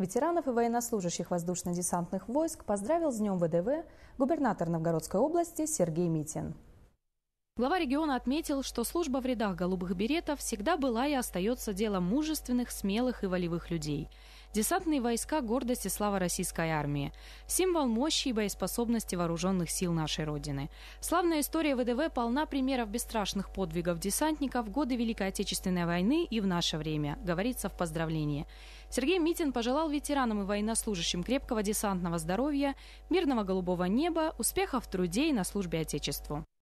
Ветеранов и военнослужащих воздушно-десантных войск поздравил с Днем ВДВ губернатор Новгородской области Сергей Митин. Глава региона отметил, что служба в рядах голубых беретов всегда была и остается делом мужественных, смелых и волевых людей. Десантные войска – гордость и слава российской армии. Символ мощи и боеспособности вооруженных сил нашей Родины. Славная история ВДВ полна примеров бесстрашных подвигов десантников в годы Великой Отечественной войны и в наше время, говорится в поздравлении. Сергей Митин пожелал ветеранам и военнослужащим крепкого десантного здоровья, мирного голубого неба, успехов в труде и на службе Отечеству.